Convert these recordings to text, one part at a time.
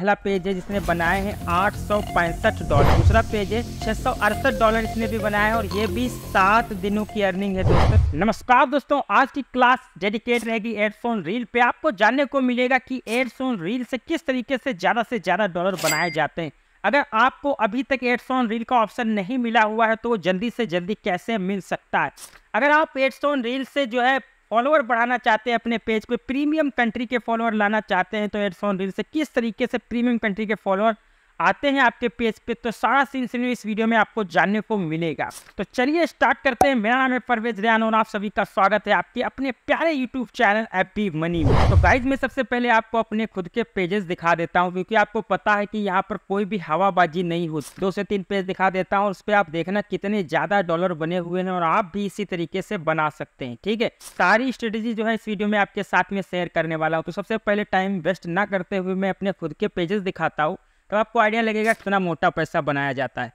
पहला पेज है जिसने बनाए हैं आठ डॉलर दूसरा पेज है छह डॉलर इसने भी बनाया है और ये भी सात दिनों की अर्निंग है दोस्तों नमस्कार दोस्तों आज की क्लास डेडिकेट रहेगी एयरफोन रील पे आपको जानने को मिलेगा कि एयरफोन रील से किस तरीके से ज़्यादा से ज़्यादा डॉलर बनाए जाते हैं अगर आपको अभी तक एडसोन रील का ऑप्शन नहीं मिला हुआ है तो वो जल्दी से जल्दी कैसे मिल सकता है अगर आप एडसोन रील से जो है फॉलोअर बढ़ाना चाहते हैं अपने पेज को प्रीमियम कंट्री के फॉलोअर लाना चाहते हैं तो एडसॉन रील से किस तरीके से प्रीमियम कंट्री के फॉलोअर आते हैं आपके पेज पे तो सारा सीन इस वीडियो में आपको जानने को मिलेगा तो चलिए स्टार्ट करते हैं मेरा नाम है परवेज रियान और आप सभी का स्वागत है आपके अपने प्यारे YouTube channel AP B money में तो गाइज में सबसे पहले आपको अपने खुद के पेजेस दिखा देता हूँ क्योंकि आपको पता है कि यहाँ पर कोई भी हवाबाजी नहीं होती दो से तीन पेज दिखा देता हूँ उस पर आप देखना कितने ज़्यादा डॉलर बने हुए हैं और आप भी इसी तरीके से बना सकते हैं ठीक है सारी स्ट्रेटेजी जो है इस वीडियो में आपके साथ में शेयर करने वाला हूँ तो सबसे पहले टाइम वेस्ट ना करते हुए मैं अपने खुद के पेजेस दिखाता हूँ तो आपको आइडिया लगेगा कितना मोटा पैसा बनाया जाता है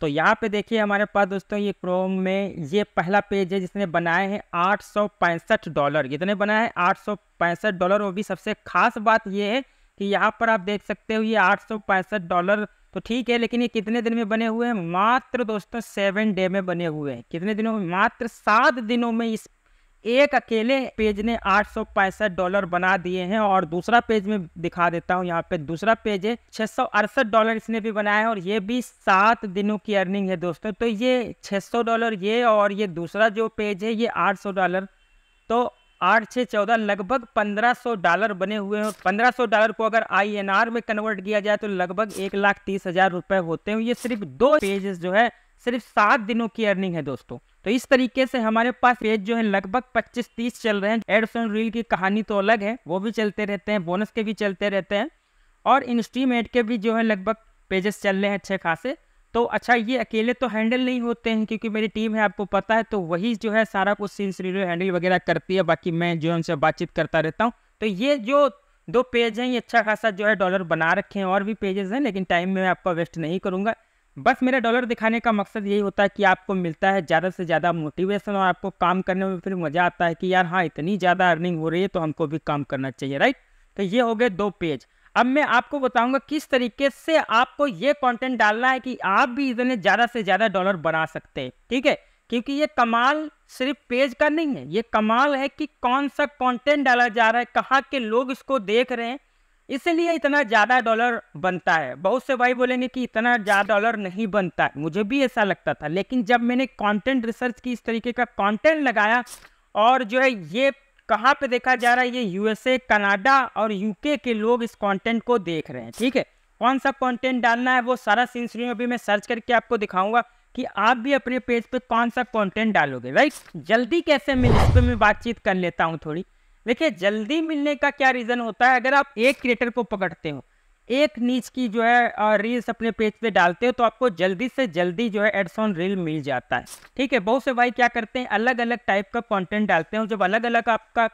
तो यहाँ पे देखिए हमारे पास दोस्तों ये क्रोम में ये पहला पेज है जिसने बनाए हैं आठ डॉलर कितने बनाए हैं आठ डॉलर वो भी सबसे खास बात ये है कि यहाँ पर आप देख सकते हो ये आठ डॉलर तो ठीक है लेकिन ये कितने दिन में बने हुए हैं मात्र दोस्तों सेवन डे में बने हुए हैं कितने दिनों में मात्र सात दिनों में इस एक अकेले पेज ने आठ डॉलर बना दिए हैं और दूसरा पेज में दिखा देता हूँ यहाँ पे दूसरा पेज है छह डॉलर इसने भी बनाया है और ये भी सात दिनों की अर्निंग है दोस्तों तो ये 600 डॉलर ये और ये दूसरा जो पेज है ये 800 डॉलर तो आठ छः चौदह लगभग 1500 डॉलर बने हुए हैं 1500 डॉलर को अगर आई में कन्वर्ट किया जाए तो लगभग एक लाख तीस हज़ार रुपये होते हैं ये सिर्फ दो पेजेस जो है सिर्फ सात दिनों की अर्निंग है दोस्तों तो इस तरीके से हमारे पास पेज जो है लगभग 25-30 चल रहे हैं एडसन रील की कहानी तो अलग है वो भी चलते रहते हैं बोनस के भी चलते रहते हैं और इंस्ट्रीम एड के भी जो है लगभग पेजेस चल रहे हैं अच्छे खासे तो अच्छा ये अकेले तो हैंडल नहीं होते हैं क्योंकि मेरी टीम है आपको पता है तो वही जो है सारा कुछ सीन सीनरी हैंडल वगैरह करती है बाकी मैं जो है उनसे बातचीत करता रहता हूँ तो ये जो दो पेज हैं ये अच्छा खासा जो है डॉलर बना रखे हैं और भी पेजेस हैं लेकिन टाइम में मैं आपका वेस्ट नहीं करूँगा बस मेरा डॉलर दिखाने का मकसद यही होता है कि आपको मिलता है ज़्यादा से ज़्यादा मोटिवेशन और आपको काम करने में फिर मज़ा आता है कि यार हाँ इतनी ज़्यादा अर्निंग हो रही है तो हमको भी काम करना चाहिए राइट तो ये हो गए दो पेज अब मैं आपको बताऊंगा किस तरीके से आपको ये कंटेंट डालना है कि आप भी इतने ज़्यादा से ज़्यादा डॉलर बना सकते हैं ठीक है क्योंकि ये कमाल सिर्फ पेज का नहीं है ये कमाल है कि कौन सा कंटेंट डाला जा रहा है कहाँ के लोग इसको देख रहे हैं इसलिए इतना ज़्यादा डॉलर बनता है बहुत से भाई बोलेंगे कि इतना ज़्यादा डॉलर नहीं बनता मुझे भी ऐसा लगता था लेकिन जब मैंने कंटेंट रिसर्च की इस तरीके का कंटेंट लगाया और जो है ये कहाँ पे देखा जा रहा है ये यूएसए कनाडा और यूके के लोग इस कंटेंट को देख रहे हैं ठीक है कौन सा कॉन्टेंट डालना है वो सारा सीनसरी में भी मैं सर्च करके आपको दिखाऊंगा कि आप भी अपने पेज पे कौन सा कॉन्टेंट डालोगे राइट जल्दी कैसे मिले इस पर मैं बातचीत कर लेता हूँ थोड़ी देखिए जल्दी मिलने का क्या रीज़न होता है अगर आप एक क्रिएटर को पकड़ते हो एक नीच की जो है रील्स अपने पेज पे डालते हो तो आपको जल्दी से जल्दी जो है एड्स ऑन रील मिल जाता है ठीक है बहुत से भाई क्या करते हैं अलग अलग टाइप का कंटेंट डालते हैं जब अलग अलग आपका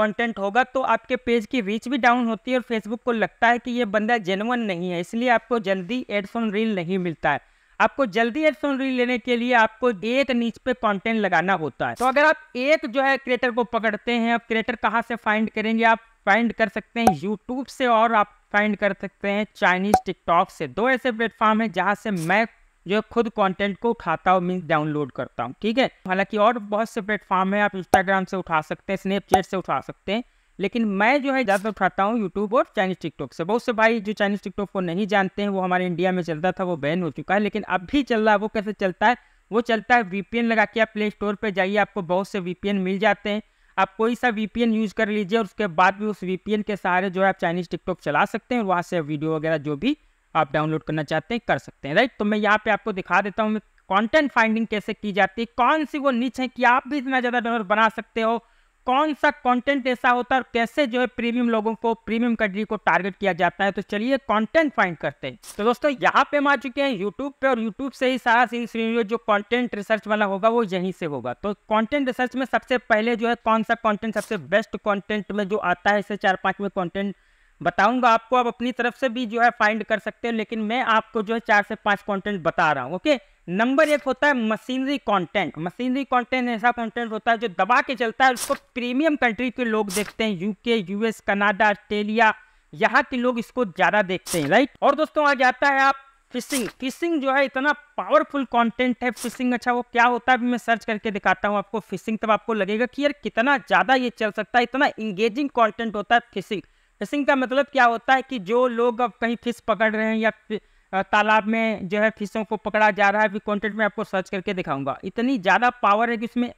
कंटेंट होगा तो आपके पेज की रीच भी डाउन होती है और फेसबुक को लगता है कि ये बंदा जेनवन नहीं है इसलिए आपको जल्दी एड्स ऑन रील नहीं मिलता है आपको जल्दी एक्शन रील लेने के लिए आपको एक नीच पे कंटेंट लगाना होता है तो अगर आप एक जो है क्रिएटर को पकड़ते हैं अब क्रिएटर कहाँ से फाइंड करेंगे आप फाइंड कर सकते हैं यूट्यूब से और आप फाइंड कर सकते हैं चाइनीज टिकटॉक से दो ऐसे प्लेटफॉर्म है जहाँ से मैं जो खुद कंटेंट को उठाता हूँ मीन डाउनलोड करता हूँ ठीक है हालांकि और बहुत से प्लेटफॉर्म है आप इंस्टाग्राम से उठा सकते हैं स्नैपचैट से उठा सकते हैं लेकिन मैं जो है ज़्यादातर उठाता हूँ यूट्यूब और चाइनीज़ टिकटॉक से बहुत से भाई जो चाइनीज़ टिकटॉक को नहीं जानते हैं वो हमारे इंडिया में चलता था वो बैन हो चुका है लेकिन अब भी चल रहा है वो कैसे चलता है वो चलता है वीपीएन लगा के आप प्ले स्टोर पर जाइए आपको बहुत से वीपीएन मिल जाते हैं आप कोई सा वीपीएन यूज़ कर लीजिए और उसके बाद भी उस वीपीएन के सहारे जो है आप चाइनीज़ टिकटॉक चला सकते हैं वहाँ से वीडियो वगैरह जो भी आप डाउनलोड करना चाहते हैं कर सकते हैं राइट तो मैं यहाँ पे आपको दिखा देता हूँ कंटेंट फाइंडिंग कैसे की जाती है कौन सी वो नीच है कि आप भी इतना ज़्यादा डॉलर बना सकते हो कौन सा कंटेंट ऐसा होता है और कैसे जो है प्रीमियम लोगों को प्रीमियम कंट्री को टारगेट किया जाता है तो चलिए कंटेंट फाइंड करते हैं तो दोस्तों यहाँ पे हम आ चुके हैं यूट्यूब पे और यूट्यूब से ही सारा सीरीज जो कंटेंट रिसर्च वाला होगा वो यहीं से होगा तो कंटेंट रिसर्च में सबसे पहले जो है कौन सा कॉन्टेंट सबसे बेस्ट कॉन्टेंट में जो आता है इसे चार पाँच में कॉन्टेंट बताऊंगा आपको आप अपनी तरफ से भी जो है फाइंड कर सकते हैं लेकिन मैं आपको जो है चार से पाँच कॉन्टेंट बता रहा हूँ ओके नंबर एक होता है मशीनरी कंटेंट मशीनरी कंटेंट ऐसा कंटेंट होता है जो दबा के चलता है उसको प्रीमियम कंट्री के लोग देखते हैं यूके यूएस कनाडा ऑस्ट्रेलिया यहाँ के लोग इसको ज़्यादा देखते हैं राइट और दोस्तों आ जाता है आप फिशिंग फिशिंग जो है इतना पावरफुल कंटेंट है फिशिंग अच्छा वो क्या होता है अभी मैं सर्च करके दिखाता हूँ आपको फिशिंग तब आपको लगेगा कि यार कितना ज़्यादा ये चल सकता है इतना इंगेजिंग कंटेंट होता है फिशिंग फिशिंग का मतलब क्या होता है कि जो लोग अब कहीं फिश पकड़ रहे हैं या फिर तालाब में जो है फिशों को पकड़ा जा रहा है अभी कॉन्टेंट में आपको सर्च करके दिखाऊंगा इतनी ज़्यादा पावर है कि उसमें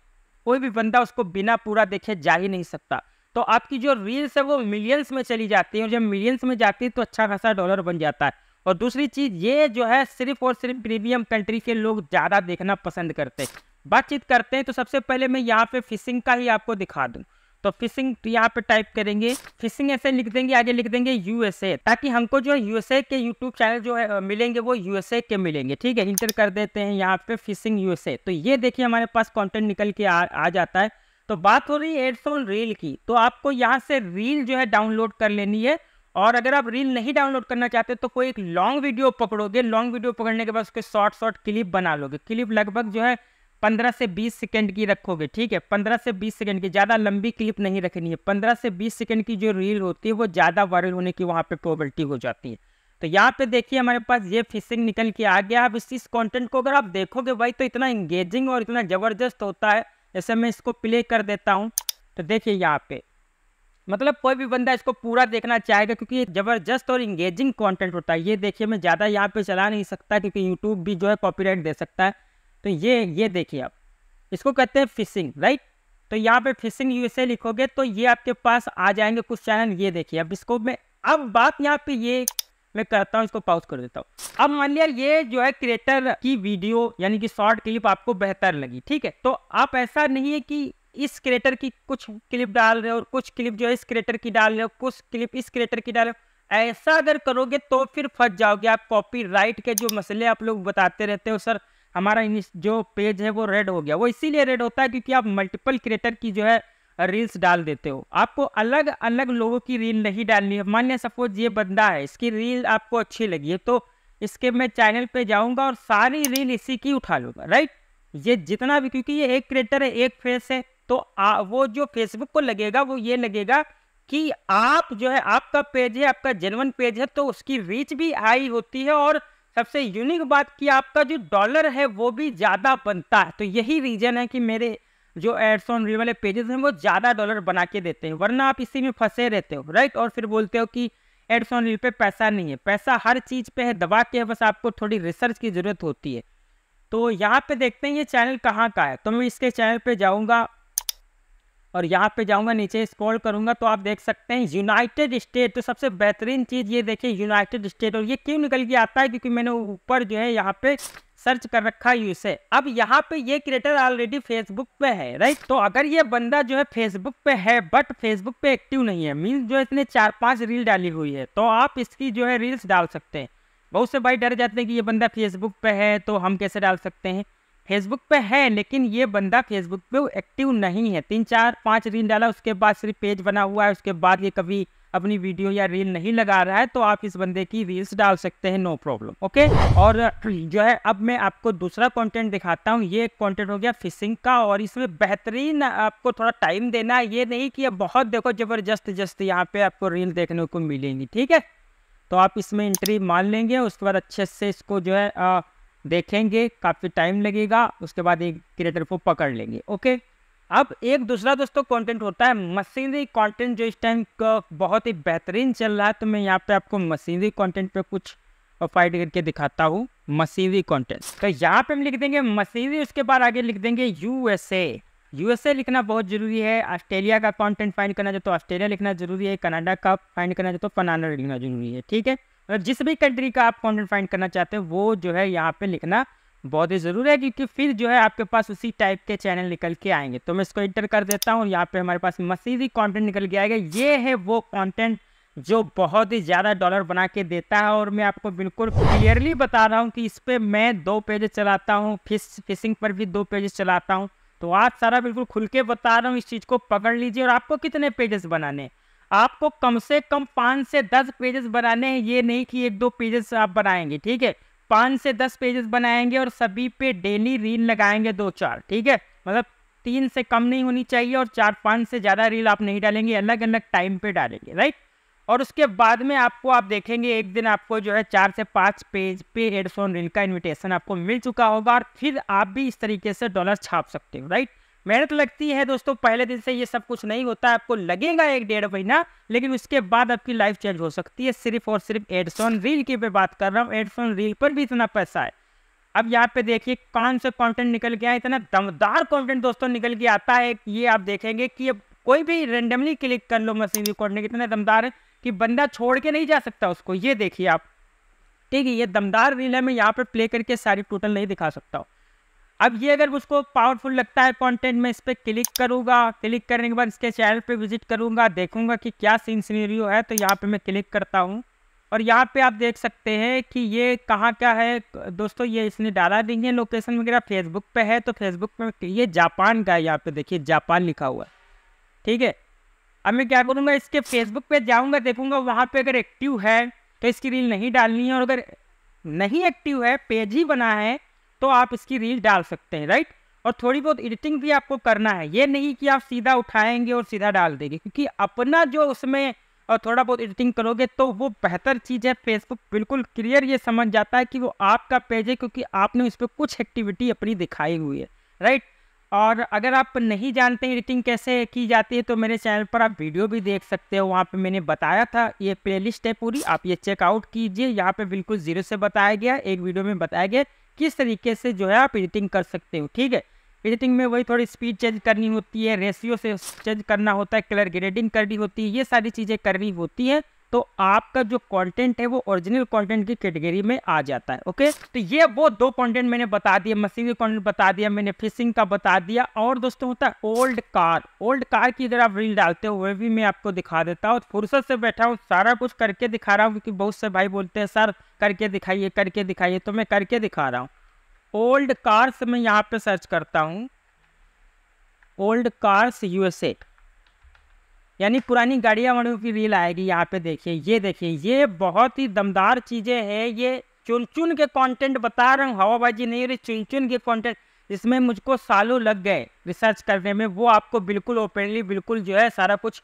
कोई भी बंदा उसको बिना पूरा देखे जा ही नहीं सकता तो आपकी जो रील्स है वो मिलियंस में चली जाती है और जब मिलियंस में जाती है तो अच्छा खासा डॉलर बन जाता है और दूसरी चीज़ ये जो है सिर्फ और सिर्फ प्रीमियम कंट्री के लोग ज़्यादा देखना पसंद करते हैं बातचीत करते हैं तो सबसे पहले मैं यहाँ पे फिशिंग का ही आपको दिखा दूँ तो फिशिंग यहाँ पे टाइप करेंगे फिशिंग ऐसे लिख देंगे आगे लिख देंगे यूएसए ताकि हमको जो है यूएसए के यूट्यूब चैनल जो है मिलेंगे वो यूएसए के मिलेंगे ठीक है इंटर कर देते हैं यहाँ पे फिशिंग यूएसए तो ये देखिए हमारे पास कॉन्टेंट निकल के आ, आ जाता है तो बात हो रही है एड्स ऑन रील की तो आपको यहाँ से रील जो है डाउनलोड कर लेनी है और अगर आप रील नहीं डाउनलोड करना चाहते तो कोई एक लॉन्ग वीडियो पकड़ोगे लॉन्ग वीडियो पकड़ने के बाद उसके शॉर्ट शॉर्ट क्लिप बना लोगे क्लिप लगभग जो है पंद्रह से बीस सेकेंड की रखोगे ठीक है पंद्रह से बीस सेकेंड की ज़्यादा लंबी क्लिप नहीं रखनी है पंद्रह से बीस सेकेंड की जो रील होती है वो ज़्यादा वायरल होने की वहाँ पे प्रोबेबिलिटी हो जाती है तो यहाँ पे देखिए हमारे पास ये फिशिंग निकल के आ गया अब इस, इस कंटेंट को अगर आप देखोगे भाई तो इतना इंगेजिंग और इतना ज़बरदस्त होता है जैसे मैं इसको प्ले कर देता हूँ तो देखिए यहाँ पे मतलब कोई भी बंदा इसको पूरा देखना चाहेगा क्योंकि ज़बरदस्त और इंगेजिंग कंटेंट होता है ये देखिए मैं ज़्यादा यहाँ पे चला नहीं सकता क्योंकि यूट्यूब भी जो है कॉपी दे सकता है तो ये ये देखिए आप इसको कहते हैं फिशिंग राइट तो यहाँ पे फिशिंग यूएसए लिखोगे तो ये आपके पास आ जाएंगे कुछ चैनल ये देखिए अब इसको मैं अब बात यहाँ पे ये मैं करता हूँ इसको पॉज कर देता हूँ अब मान लिया ये जो है क्रिएटर की वीडियो यानी कि शॉर्ट क्लिप आपको बेहतर लगी ठीक है तो आप ऐसा नहीं है कि इस क्रिएटर की कुछ क्लिप डाल रहे हो और कुछ क्लिप जो है इस क्रिएटर की डाल रहे हो कुछ क्लिप इस क्रिएटर की डाल रहे हो ऐसा अगर करोगे तो फिर फंस जाओगे आप कॉपी के जो मसले आप लोग बताते रहते हो सर हमारा जो पेज है वो रेड हो गया वो इसीलिए रेड होता है क्योंकि आप मल्टीपल क्रिएटर की जो है रील्स डाल देते हो आपको अलग अलग लोगों की रील नहीं डालनी है मान्य सपोज ये बंदा है इसकी रील आपको अच्छी लगी है तो इसके मैं चैनल पे जाऊंगा और सारी रील इसी की उठा लूँगा राइट ये जितना भी क्योंकि ये एक क्रिएटर है एक फेस है तो आ, वो जो फेसबुक को लगेगा वो ये लगेगा कि आप जो है आपका पेज है आपका जेनवन पेज है तो उसकी रीच भी हाई होती है और सबसे यूनिक बात कि आपका जो डॉलर है वो भी ज़्यादा बनता है तो यही रीज़न है कि मेरे जो एड्स ऑन वाले पेजेस हैं वो ज़्यादा डॉलर बना के देते हैं वरना आप इसी में फंसे रहते हो राइट और फिर बोलते हो कि एड्स ऑन रील पे पैसा नहीं है पैसा हर चीज़ पे है दबा के है बस आपको थोड़ी रिसर्च की ज़रूरत होती है तो यहाँ पे देखते हैं ये चैनल कहाँ का है तो मैं इसके चैनल पे जाऊँगा और यहाँ पे जाऊँगा नीचे स्क्रॉल करूँगा तो आप देख सकते हैं यूनाइटेड स्टेट तो सबसे बेहतरीन चीज़ ये देखिए यूनाइटेड स्टेट और ये क्यों निकल के आता है क्योंकि मैंने ऊपर जो है यहाँ पे सर्च कर रखा है यूसे अब यहाँ पे ये क्रिएटर ऑलरेडी फेसबुक पे है राइट तो अगर ये बंदा जो है फेसबुक पे है बट फेसबुक पे एक्टिव नहीं है मीन्स जो इसने चार पांच रील डाली हुई है तो आप इसकी जो है रील्स डाल सकते हैं बहुत से भाई डर जाते हैं कि ये बंदा फेसबुक पे है तो हम कैसे डाल सकते हैं फेसबुक पे है लेकिन ये बंदा फेसबुक पे एक्टिव नहीं है तीन चार पाँच रील डाला उसके बाद सिर्फ पेज बना हुआ है उसके बाद ये कभी अपनी वीडियो या रील नहीं लगा रहा है तो आप इस बंदे की रील्स डाल सकते हैं नो प्रॉब्लम ओके और जो है अब मैं आपको दूसरा कंटेंट दिखाता हूँ ये एक कंटेंट हो गया फिशिंग का और इसमें बेहतरीन आपको थोड़ा टाइम देना है ये नहीं कि अब बहुत देखो जबरदस्त जस्त यहाँ पे आपको रील देखने को मिलेंगी ठीक है तो आप इसमें एंट्री मान लेंगे उसके बाद अच्छे से इसको जो है देखेंगे काफ़ी टाइम लगेगा उसके बाद एक क्रिएटर को पकड़ लेंगे ओके अब एक दूसरा दोस्तों कंटेंट होता है मशीनरी कंटेंट जो इस टाइम बहुत ही बेहतरीन चल रहा है तो मैं यहाँ पे आपको मशीनरी कंटेंट पे कुछ फाइट करके दिखाता हूँ मशीनरी कंटेंट तो यहाँ पे हम लिख देंगे मशीनरी उसके बाद आगे लिख देंगे यूएसए यूएसए लिखना बहुत जरूरी है ऑस्ट्रेलिया का कॉन्टेंट फाइंड करना चाहे तो ऑस्ट्रेलिया लिखना जरूरी है कनाडा का फाइंड करना चाहे तो कनाडा लिखना जरूरी है ठीक है मतलब जिस भी कंट्री का आप कॉन्टेंट फाइंड करना चाहते हैं वो जो है यहाँ पे लिखना बहुत ही जरूरी है क्योंकि फिर जो है आपके पास उसी टाइप के चैनल निकल के आएंगे तो मैं इसको इंटर कर देता हूँ यहाँ पे हमारे पास मसीदी कॉन्टेंट निकल के आएगा ये है वो कॉन्टेंट जो बहुत ही ज़्यादा डॉलर बना के देता है और मैं आपको बिल्कुल क्लियरली बता रहा हूँ कि इस पर मैं दो पेजेस चलाता हूँ फिश फिशिंग पर भी दो पेजेस चलाता हूँ तो आज सारा बिल्कुल खुल के बता रहा हूँ इस चीज़ को पकड़ लीजिए और आपको कितने पेजेस बनाने आपको कम से कम पाँच से दस पेजेस बनाने हैं ये नहीं कि एक दो पेजेस आप बनाएंगे ठीक है पाँच से दस पेजेस बनाएंगे और सभी पे डेली रील लगाएंगे दो चार ठीक है मतलब तीन से कम नहीं होनी चाहिए और चार पाँच से ज़्यादा रील आप नहीं डालेंगे अलग अलग टाइम पे डालेंगे राइट और उसके बाद में आपको आप देखेंगे एक दिन आपको जो है चार से पाँच पेज पे हेडफोन रील का इन्विटेशन आपको मिल चुका होगा और फिर आप भी इस तरीके से डॉलर छाप सकते हो राइट मेहनत लगती है दोस्तों पहले दिन से ये सब कुछ नहीं होता आपको लगेगा एक डेढ़ महीना लेकिन उसके बाद आपकी लाइफ चेंज हो सकती है सिर्फ और सिर्फ एड्स रील की मैं बात कर रहा हूँ एड्स रील पर भी इतना पैसा है अब यहाँ पे देखिए कौन सा कंटेंट निकल गया है इतना दमदार कंटेंट दोस्तों निकल के आता है ये आप देखेंगे कि अब कोई भी रेंडमली क्लिक कर लो मशीन रिकॉर्डिंग इतना दमदार है कि बंदा छोड़ के नहीं जा सकता उसको ये देखिए आप ठीक है ये दमदार रील है मैं यहाँ पर प्ले करके सारी टोटल नहीं दिखा सकता हूँ अब ये अगर उसको पावरफुल लगता है कंटेंट मैं इस पर क्लिक करूँगा क्लिक करने के बाद इसके चैनल पे विजिट करूँगा देखूँगा कि क्या सीन सीनरी है तो यहाँ पे मैं क्लिक करता हूँ और यहाँ पे आप देख सकते हैं कि ये कहाँ क्या है दोस्तों ये इसने डाला नहीं है लोकेशन वगैरह फेसबुक पे है तो फेसबुक पर ये जापान का है यहाँ पे देखिए जापान लिखा हुआ है ठीक है अब मैं क्या करूँगा इसके फेसबुक पे जाऊँगा देखूँगा वहाँ पे अगर एक्टिव है तो इसकी रील नहीं डालनी है और अगर नहीं एक्टिव है पेज ही बना है तो आप इसकी रील डाल सकते हैं राइट और थोड़ी बहुत एडिटिंग भी आपको करना है ये नहीं कि आप सीधा उठाएंगे और सीधा डाल देंगे क्योंकि अपना जो उसमें और थोड़ा बहुत एडिटिंग करोगे तो वो बेहतर चीज़ है फेसबुक बिल्कुल क्लियर ये समझ जाता है कि वो आपका पेज है क्योंकि आपने उस पर कुछ एक्टिविटी अपनी दिखाई हुई है राइट और अगर आप नहीं जानते एडिटिंग कैसे की जाती है तो मेरे चैनल पर आप वीडियो भी देख सकते हो वहाँ पे मैंने बताया था ये प्लेलिस्ट है पूरी आप ये चेकआउट कीजिए यहाँ पे बिल्कुल ज़ीरो से बताया गया एक वीडियो में बताया गया किस तरीके से जो है आप एडिटिंग कर सकते हो ठीक है एडिटिंग में वही थोड़ी स्पीड चेंज करनी होती है रेशियो से चेंज करना होता है कलर ग्रेडिंग करनी होती है ये सारी चीज़ें करनी होती है तो आपका जो कंटेंट है वो ओरिजिनल कंटेंट की कैटेगरी में आ जाता है ओके तो ये वो दो कंटेंट मैंने बता दिया मशीनरी कंटेंट बता दिया मैंने फिशिंग का बता दिया और दोस्तों होता है ओल्ड कार ओल्ड कार की अगर आप रील डालते हो वह भी मैं आपको दिखा देता हूँ फुर्सत से बैठा हूँ सारा कुछ करके दिखा रहा हूँ क्योंकि बहुत से भाई बोलते हैं सर करके दिखाइए करके दिखाइए तो मैं करके दिखा रहा हूँ ओल्ड कार्स मैं यहाँ पे सर्च करता हूँ ओल्ड कार्स यूएसए यानी पुरानी गाड़ियाँ वाड़ियों की रील आएगी यहाँ पे देखिए ये देखिए ये बहुत ही दमदार चीज़ें हैं ये चुन चुन के कंटेंट बता रहा हूँ हवाबाजी नहीं रही चुन चुन के कंटेंट इसमें मुझको सालों लग गए रिसर्च करने में वो आपको बिल्कुल ओपनली बिल्कुल जो है सारा कुछ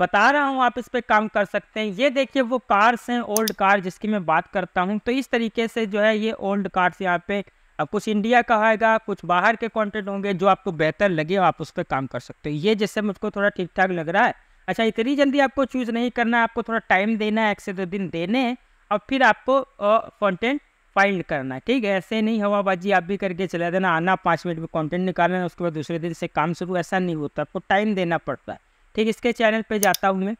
बता रहा हूँ आप इस पर काम कर सकते हैं ये देखिए वो कार्स हैं ओल्ड कार जिसकी मैं बात करता हूँ तो इस तरीके से जो है ये ओल्ड कार्स यहाँ पे अब कुछ इंडिया का आएगा कुछ बाहर के कंटेंट होंगे जो आपको बेहतर लगे आप उस पर काम कर सकते हो ये जैसे मुझको थोड़ा ठीक ठाक लग रहा है अच्छा इतनी जल्दी आपको चूज़ नहीं करना आपको थोड़ा टाइम देना है एक से दो दिन देने और फिर आपको कॉन्टेंट फाइंड करना है ठीक है ऐसे नहीं हवाबाजी आप भी करके चला देना आना पाँच मिनट में कंटेंट निकालना उसके बाद दूसरे दिन से काम शुरू ऐसा नहीं होता आपको टाइम देना पड़ता है ठीक इसके चैनल पे जाता हूँ मैं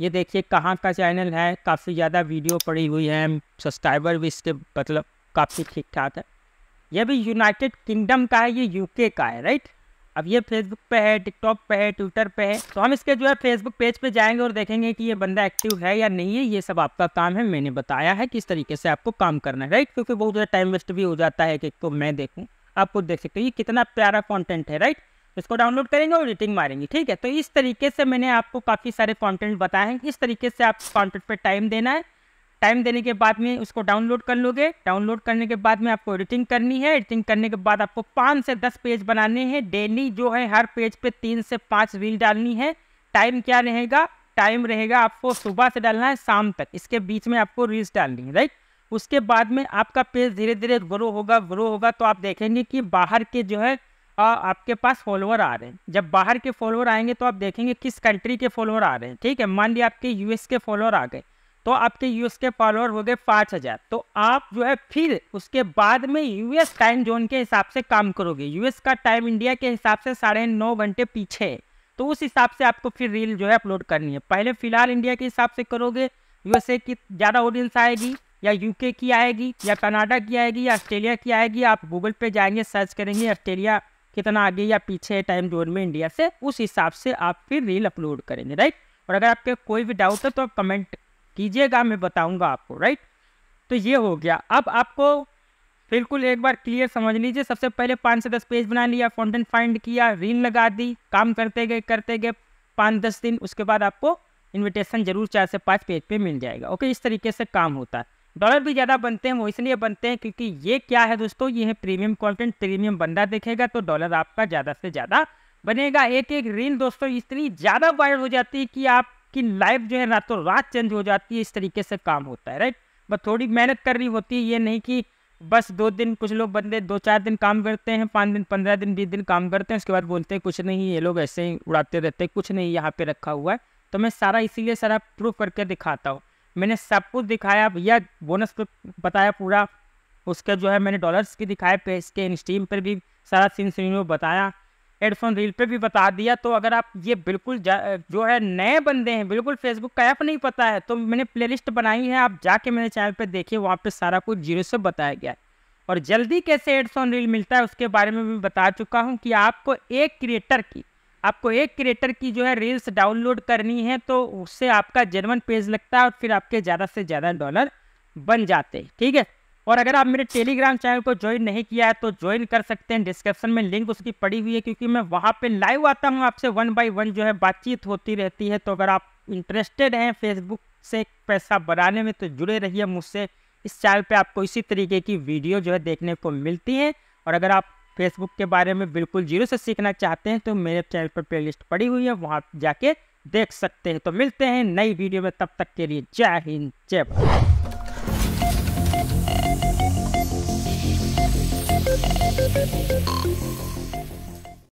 ये देखिए कहाँ का चैनल है काफ़ी ज़्यादा वीडियो पड़ी हुई है सब्सक्राइबर भी इसके मतलब काफ़ी ठीक ठाक है यह भी यूनाइटेड किंगडम का है ये यूके का है राइट अब ये फेसबुक पे है टिकटॉक पे है ट्विटर पे है तो हम इसके जो है फेसबुक पेज पे जाएंगे और देखेंगे कि ये बंदा एक्टिव है या नहीं है ये सब आपका काम है मैंने बताया है किस तरीके से आपको काम करना है राइट क्योंकि बहुत ज़्यादा टाइम वेस्ट भी हो जाता है कि तो मैं देखूँ आप खुद देख सकते हो ये कितना प्यारा कॉन्टेंट है राइट इसको डाउनलोड करेंगे और रेटिंग मारेंगे ठीक है तो इस तरीके से मैंने आपको काफ़ी सारे कॉन्टेंट बताए हैं इस तरीके से आपको कॉन्टेंट पर टाइम देना है टाइम देने के बाद में उसको डाउनलोड कर लोगे डाउनलोड करने के बाद में आपको एडिटिंग करनी है एडिटिंग करने के बाद आपको पाँच से दस पेज बनाने हैं डेली जो है हर पेज पे तीन से पाँच रील डालनी है टाइम क्या रहेगा टाइम रहेगा आपको सुबह से डालना है शाम तक इसके बीच में आपको रील्स डालनी है राइट उसके बाद में आपका पेज धीरे धीरे ग्रो होगा ग्रो होगा तो आप देखेंगे कि बाहर के जो है आपके पास फॉलोअर आ रहे हैं जब बाहर के फॉलोअर आएंगे तो आप देखेंगे किस कंट्री के फॉलोअर आ रहे हैं ठीक है मान लिया आपके यूएस के फॉलोअर आ गए तो आपके यूएस के फॉलोअर हो गए पाँच हज़ार तो आप जो है फिर उसके बाद में यूएस टाइम जोन के हिसाब से काम करोगे यूएस का टाइम इंडिया के हिसाब से साढ़े नौ घंटे पीछे तो उस हिसाब से आपको फिर रील जो है अपलोड करनी है पहले फिलहाल इंडिया के हिसाब से करोगे यूएसए की ज़्यादा ऑडियंस आएगी या यूके की आएगी या कनाडा की आएगी या ऑस्ट्रेलिया की आएगी आप गूगल पे जाएंगे सर्च करेंगे ऑस्ट्रेलिया कितना आगे या पीछे टाइम जोन में इंडिया से उस हिसाब से आप फिर रील अपलोड करेंगे राइट और अगर आपके कोई भी डाउट है तो आप कमेंट कीजिएगा मैं बताऊंगा आपको राइट तो ये हो गया अब आपको बिल्कुल एक बार क्लियर समझ लीजिए सबसे पहले पाँच से दस पेज बना लिया फॉन्टेंट फाइंड किया रील लगा दी काम करते गए करते गए पाँच दस दिन उसके बाद आपको इन्विटेशन जरूर चार से पाँच पेज पे मिल जाएगा ओके इस तरीके से काम होता है डॉलर भी ज़्यादा बनते हैं वो इसलिए बनते हैं क्योंकि ये क्या है दोस्तों ये है प्रीमियम कंटेंट प्रीमियम बंदा देखेगा तो डॉलर आपका ज़्यादा से ज़्यादा बनेगा एक एक रील दोस्तों इतनी ज़्यादा वायरल हो जाती है कि आप कि लाइफ जो है रातों रात चेंज हो जाती है इस तरीके से काम होता है राइट बस थोड़ी मेहनत कर रही होती है ये नहीं कि बस दो दिन कुछ लोग बंदे दो चार दिन काम करते हैं पाँच दिन पंद्रह दिन बीस दिन काम करते हैं उसके बाद बोलते हैं कुछ नहीं ये लोग ऐसे ही उड़ाते रहते हैं कुछ नहीं यहाँ पे रखा हुआ है तो मैं सारा इसीलिए सारा प्रूफ करके दिखाता हूँ मैंने सब कुछ दिखाया भैया बोनस को बताया पूरा उसके जो है मैंने डॉलर्स की दिखाए पे इसके इंस्टीम पर भी सारा सीन सीनियो बताया हेडफोन रील पे भी बता दिया तो अगर आप ये बिल्कुल जो है नए बंदे हैं बिल्कुल फेसबुक का ऐप नहीं पता है तो मैंने प्लेलिस्ट बनाई है आप जाके मेरे चैनल पे देखिए वहाँ पे सारा कुछ जीरो से बताया गया है और जल्दी कैसे हेडफोन रील मिलता है उसके बारे में भी बता चुका हूँ कि आपको एक क्रिएटर की आपको एक क्रिएटर की जो है रील्स डाउनलोड करनी है तो उससे आपका जर्मन पेज लगता है और फिर आपके ज़्यादा से ज़्यादा डॉलर बन जाते हैं ठीक है और अगर आप मेरे टेलीग्राम चैनल को ज्वाइन नहीं किया है तो ज्वाइन कर सकते हैं डिस्क्रिप्शन में लिंक उसकी पड़ी हुई है क्योंकि मैं वहाँ पे लाइव आता हूँ आपसे वन बाय वन जो है बातचीत होती रहती है तो अगर आप इंटरेस्टेड हैं फेसबुक से पैसा बनाने में तो जुड़े रहिए मुझसे इस चैनल पर आपको इसी तरीके की वीडियो जो है देखने को मिलती है और अगर आप फेसबुक के बारे में बिल्कुल जीरो से सीखना चाहते हैं तो मेरे चैनल पर प्ले पड़ी हुई है वहाँ जाके देख सकते हैं तो मिलते हैं नई वीडियो में तब तक के लिए जय हिंद जय भारत Thank you.